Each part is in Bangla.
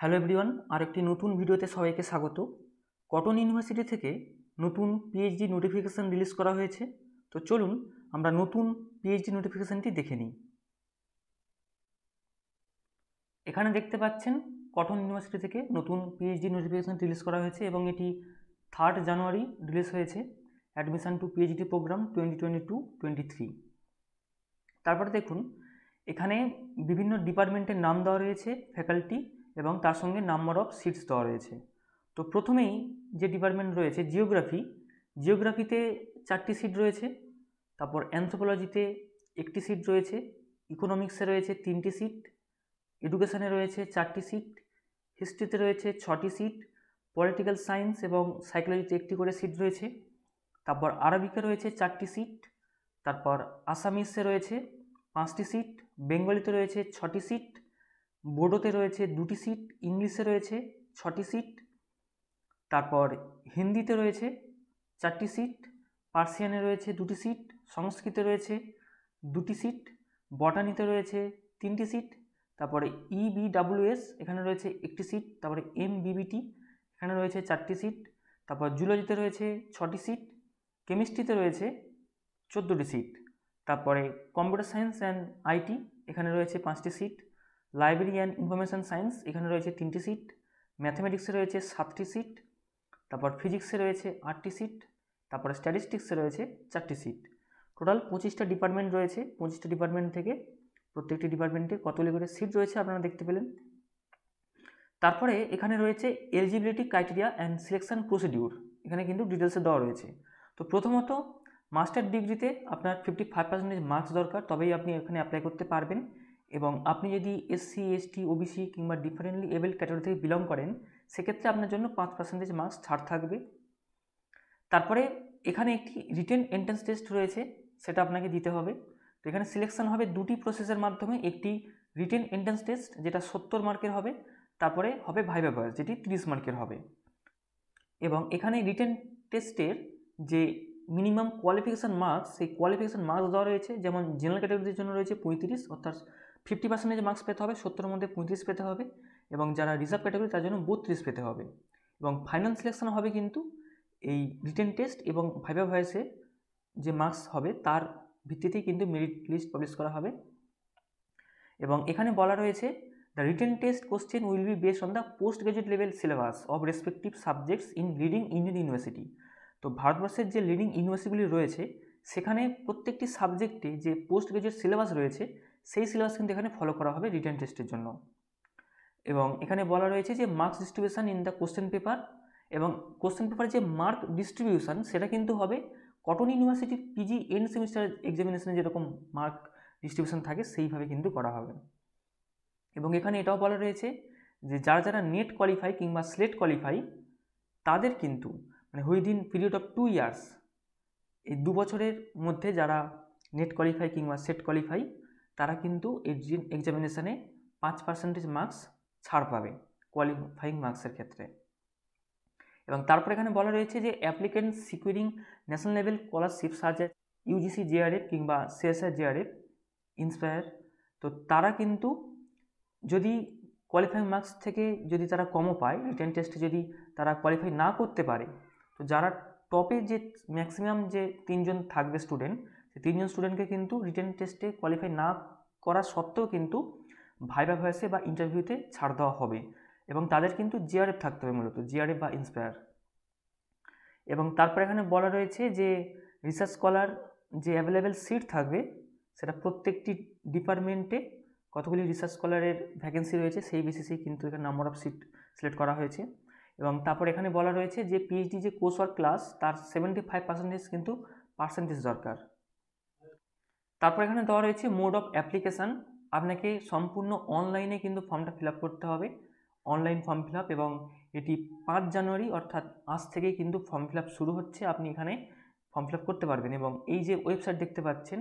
হ্যালো এভরিওয়ান একটি নতুন ভিডিওতে সবাইকে স্বাগত কটন ইউনিভার্সিটি থেকে নতুন পিএইচডি নোটিফিকেশান রিলিজ করা হয়েছে তো চলুন আমরা নতুন পিএইচডি নোটিফিকেশানটি দেখে নিই এখানে দেখতে পাচ্ছেন কটন ইউনিভার্সিটি থেকে নতুন পিএইচডি নোটিফিকেশান রিলিজ করা হয়েছে এবং এটি থার্ড জানুয়ারি রিলিজ হয়েছে admission to PhD programme twenty twenty two twenty three তারপরে দেখুন এখানে বিভিন্ন ডিপার্টমেন্টের নাম দেওয়া রয়েছে ফ্যাকাল্টি এবং তার সঙ্গে নাম্বার অফ সিটস দেওয়া রয়েছে তো প্রথমেই যে ডিপার্টমেন্ট রয়েছে জিওগ্রাফি জিওগ্রাফিতে চারটি সিট রয়েছে তারপর অ্যান্থ্রোপোলজিতে একটি সিট রয়েছে ইকোনমিক্সে রয়েছে তিনটি সিট এডুকেশানে রয়েছে চারটি সিট হিস্ট্রিতে রয়েছে ছটি সিট পলিটিক্যাল সায়েন্স এবং সাইকোলজিতে একটি করে সিট রয়েছে তারপর আরবিকে রয়েছে চারটি সিট তারপর আসামিসে রয়েছে পাঁচটি সিট বেঙ্গলিতে রয়েছে ছটি সিট বোডোতে রয়েছে দুটি সিট ইংলিশে রয়েছে ছটি সিট তারপর হিন্দিতে রয়েছে চারটি সিট পার্সিয়ানে রয়েছে দুটি সিট সংস্কৃতে রয়েছে দুটি সিট বটানিতে রয়েছে তিনটি সিট তারপরে ইবিডাব্লিউএস e এখানে রয়েছে একটি সিট তারপরে এম বিবিটি এখানে রয়েছে চারটি সিট তারপর জুলজিতে রয়েছে ছটি সিট কেমিস্ট্রিতে রয়েছে চোদ্দোটি সিট তারপরে কম্পিউটার সায়েন্স অ্যান্ড আইটি এখানে রয়েছে পাঁচটি seat library and information science এখানে রয়েছে তিনটি সিট ম্যাথামেটিক্সে রয়েছে সাতটি সিট তারপর ফিজিক্সে রয়েছে আটটি সিট তারপর স্ট্যাটিস্টিক্সে রয়েছে চারটি সিট টোটাল পঁচিশটা ডিপার্টমেন্ট রয়েছে পঁচিশটা ডিপার্টমেন্ট থেকে প্রত্যেকটি ডিপার্টমেন্টে কতগুলি করে সিট রয়েছে আপনারা দেখতে পেলেন তারপরে এখানে রয়েছে eligibility criteria and selection procedure এখানে কিন্তু ডিটেলসে দেওয়া রয়েছে তো প্রথমত মাস্টার ডিগ্রিতে আপনার ফিফটি ফাইভ পার্সেন্টেজ মার্কস দরকার তবেই আপনি এখানে অ্যাপ্লাই করতে পারবেন এবং আপনি যদি এসসি এসটি ওবিসি কিংবা ডিফারেন্টলি এবেল ক্যাটাগরি থেকে বিলং করেন সেক্ষেত্রে আপনার জন্য পাঁচ পার্সেন্টেজ মার্কস ছাড় থাকবে তারপরে এখানে একটি রিটেন এন্ট্রান্স টেস্ট রয়েছে সেটা আপনাকে দিতে হবে তো এখানে সিলেকশন হবে দুটি প্রসেসের মাধ্যমে একটি রিটেন এন্ট্রান্স টেস্ট যেটা সত্তর মার্কের হবে তারপরে হবে ভাইভা বয়স যেটি তিরিশ মার্কের হবে এবং এখানে রিটেন টেস্টের যে মিনিমাম কোয়ালিফিকেশান মার্কস সেই কোয়ালিফিকেশান মার্কস দেওয়া রয়েছে যেমন জেনারেল ক্যাটাগরিদের জন্য রয়েছে পঁয়ত্রিশ অর্থাৎ ফিফটি পার্সেন্টেজ মার্কস পেতে হবে সত্তরের মধ্যে পঁয়ত্রিশ পেতে হবে এবং যারা রিজার্ভ ক্যাটাগরি তার জন্য বত্রিশ পেতে হবে এবং ফাইনাল সিলেকশন হবে কিন্তু এই রিটেন টেস্ট এবং ভাইভা ভয়েসে যে মার্কস হবে তার ভিত্তিতেই কিন্তু মেরিট লিস্ট পাবলিশ করা হবে এবং এখানে বলা রয়েছে the written test question will be base on the post graduate level syllabus of respective subjects in leading Indian university তো ভারতবর্ষের যে লিডিং ইউনিভার্সিটিগুলি রয়েছে সেখানে প্রত্যেকটি সাবজেক্টে যে পোস্ট গ্রাজুয়েট সিলেবাস রয়েছে সেই সিলেবাস কিন্তু এখানে ফলো করা হবে রিটার্ন টেস্টের জন্য এবং এখানে বলা রয়েছে যে marks distribution in the question paper এবং কোশ্চেন পেপারের যে মার্ক ডিস্ট্রিবিউশন সেটা কিন্তু হবে কটন ইউনিভার্সিটির পিজি এন্ড সেমিস্টার এক্সামিনেশনে যেরকম মার্ক ডিস্ট্রিবিউশন থাকে সেইভাবে কিন্তু করা হবে এবং এখানে এটাও বলা রয়েছে যে যারা যারা নেট কোয়ালিফাই কিংবা স্লেট কোয়ালিফাই তাদের কিন্তু মানে within period of two years এই দু বছরের মধ্যে যারা নেট কোয়ালিফাই কিংবা সেট কোয়ালিফাই তারা কিন্তু এক্সামিনেশানে পাঁচ পার্সেন্টেজ মার্কস ছাড় পাবে কোয়ালিফাইং মার্কসের ক্ষেত্রে এবং তারপর এখানে বলা রয়েছে যে applicant securing national level scholarship such UGC JRF কিংবা সিএসআর জেআরএফ ইন্সপায়ার তো তারা কিন্তু যদি কোয়ালিফাইং মার্কস থেকে যদি তারা কমও পায় রিটার্ন টেস্টে যদি তারা কোয়ালিফাই না করতে পারে তো যারা টপে যে ম্যাক্সিমাম যে তিনজন থাকবে স্টুডেন্ট তিনজন স্টুডেন্টকে কিন্তু রিটেন টেস্টে কোয়ালিফাই না করা সত্ত্বেও কিন্তু ভাইবা ভয়েসে বা ইন্টারভিউতে ছাড় দেওয়া হবে এবং তাদের কিন্তু জিআরএফ থাকতে হবে মূলত জিআরএফ বা ইন্সপায়ার এবং তারপর এখানে বলা রয়েছে যে রিসার্চ স্কলার যে অ্যাভেলেবেল সিট থাকবে সেটা প্রত্যেকটি ডিপার্টমেন্টে কতগুলি রিসার্চ স্কলারের ভ্যাকেন্সি রয়েছে সেই বেসিসেই কিন্তু এখানে নাম্বার অফ সিট সিলেক্ট করা হয়েছে এবং তারপর এখানে বলা রয়েছে যে পিএইচডি যে কোর্স ওয়ার্ক ক্লাস তার সেভেন্টি ফাইভ পার্সেন্টেজ কিন্তু পার্সেন্টেজ দরকার তারপর এখানে দেওয়া রয়েছে মোড অফ অ্যাপ্লিকেশান আপনাকে সম্পূর্ণ অনলাইনে কিন্তু ফর্মটা ফিল করতে হবে অনলাইন ফর্ম ফিল এবং এটি পাঁচ জানুয়ারি অর্থাৎ আজ থেকেই কিন্তু ফর্ম ফিল শুরু হচ্ছে আপনি এখানে ফর্ম ফিল করতে পারবেন এবং এই যে ওয়েবসাইট দেখতে পাচ্ছেন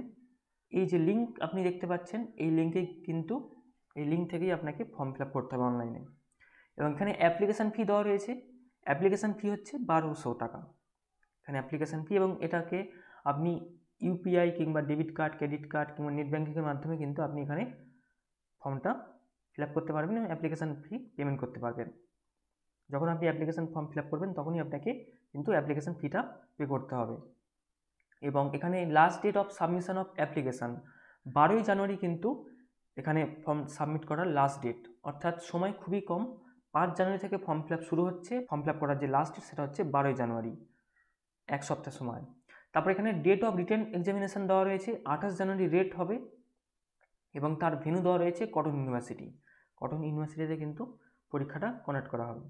এই যে লিঙ্ক আপনি দেখতে পাচ্ছেন এই লিঙ্কে কিন্তু এই লিঙ্ক থেকেই আপনাকে ফর্ম ফিল করতে হবে অনলাইনে এবং এখানে অ্যাপ্লিকেশান ফি দেওয়া রয়েছে অ্যাপ্লিকেশান ফি হচ্ছে বারোশো টাকা এখানে অ্যাপ্লিকেশান ফি এবং এটাকে আপনি ইউপিআই কিংবা ডেবিট কার্ড ক্রেডিট কার্ড কিংবা নেট ব্যাঙ্কিংয়ের মাধ্যমে কিন্তু আপনি এখানে ফর্মটা ফিল করতে পারবেন অ্যাপ্লিকেশান ফি পেমেন্ট করতে পারবেন যখন আপনি অ্যাপ্লিকেশান ফর্ম ফিল করবেন তখনই আপনাকে কিন্তু অ্যাপ্লিকেশান ফিটা পে করতে হবে এবং এখানে last date of submission of application বারোই জানুয়ারি কিন্তু এখানে ফর্ম সাবমিট করার লাস্ট ডেট অর্থাৎ সময় খুবই কম পাঁচ জানুয়ারি থেকে ফর্ম ফিল শুরু হচ্ছে ফর্ম ফিল করার যে লাস্ট ডেট সেটা হচ্ছে বারোই জানুয়ারি এক সপ্তাহ সময় তারপর এখানে ডেট অফ রিটার্ন এক্সামিনেশান দেওয়া রয়েছে আঠাশ জানুয়ারি রেট হবে এবং তার ভেনু দেওয়া রয়েছে কটন ইউনিভার্সিটি কটন ইউনিভার্সিটিতে কিন্তু পরীক্ষাটা কন্ডাক্ট করা হবে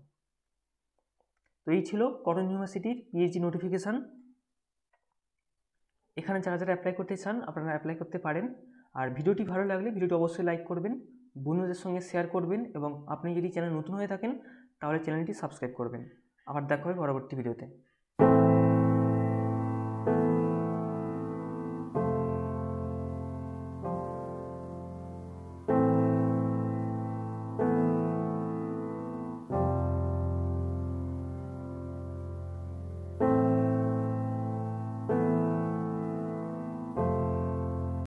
তো এই ছিল কটন ইউনিভার্সিটির পিএইচডি নোটিফিকেশান এখানে যারা যারা অ্যাপ্লাই করতে চান আপনারা অ্যাপ্লাই করতে পারেন আর ভিডিওটি ভালো লাগলে ভিডিওটি অবশ্যই লাইক করবেন বন্ধুদের সঙ্গে শেয়ার করবেন এবং আপনি যদি চ্যানেল নতুন হয়ে থাকেন তাহলে চ্যানেলটি সাবস্ক্রাইব করবেন আবার দেখা হবে পরবর্তী ভিডিওতে